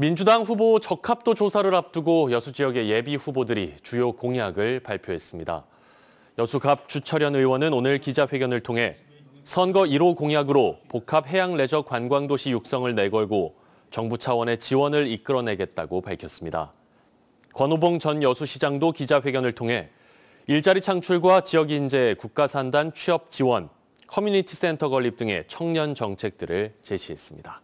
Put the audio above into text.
민주당 후보 적합도 조사를 앞두고 여수 지역의 예비 후보들이 주요 공약을 발표했습니다. 여수갑 주철현 의원은 오늘 기자회견을 통해 선거 1호 공약으로 복합 해양 레저 관광도시 육성을 내걸고 정부 차원의 지원을 이끌어내겠다고 밝혔습니다. 권호봉 전 여수시장도 기자회견을 통해 일자리 창출과 지역 인재, 국가산단 취업 지원, 커뮤니티 센터 건립 등의 청년 정책들을 제시했습니다.